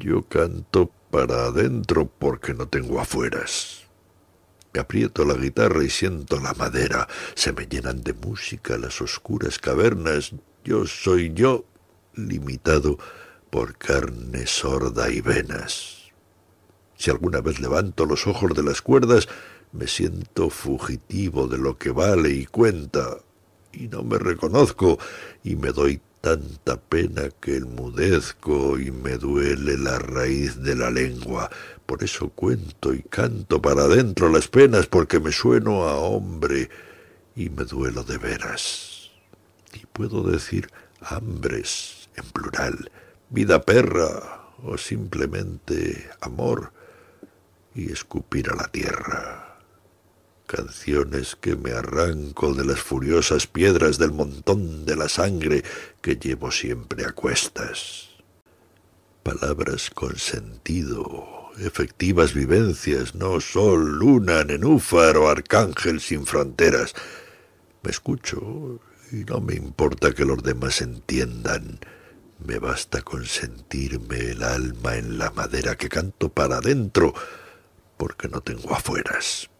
Yo canto para adentro porque no tengo afueras. Aprieto la guitarra y siento la madera. Se me llenan de música las oscuras cavernas. Yo soy yo, limitado por carne sorda y venas. Si alguna vez levanto los ojos de las cuerdas, me siento fugitivo de lo que vale y cuenta, y no me reconozco, y me doy tanta pena que enmudezco y me duele la raíz de la lengua. Por eso cuento y canto para adentro las penas, porque me sueno a hombre y me duelo de veras. Y puedo decir hambres en plural, vida perra o simplemente amor y escupir a la tierra canciones que me arranco de las furiosas piedras del montón de la sangre que llevo siempre a cuestas. Palabras con sentido, efectivas vivencias, no sol, luna, nenúfar o arcángel sin fronteras. Me escucho y no me importa que los demás entiendan. Me basta con sentirme el alma en la madera que canto para adentro, porque no tengo afueras.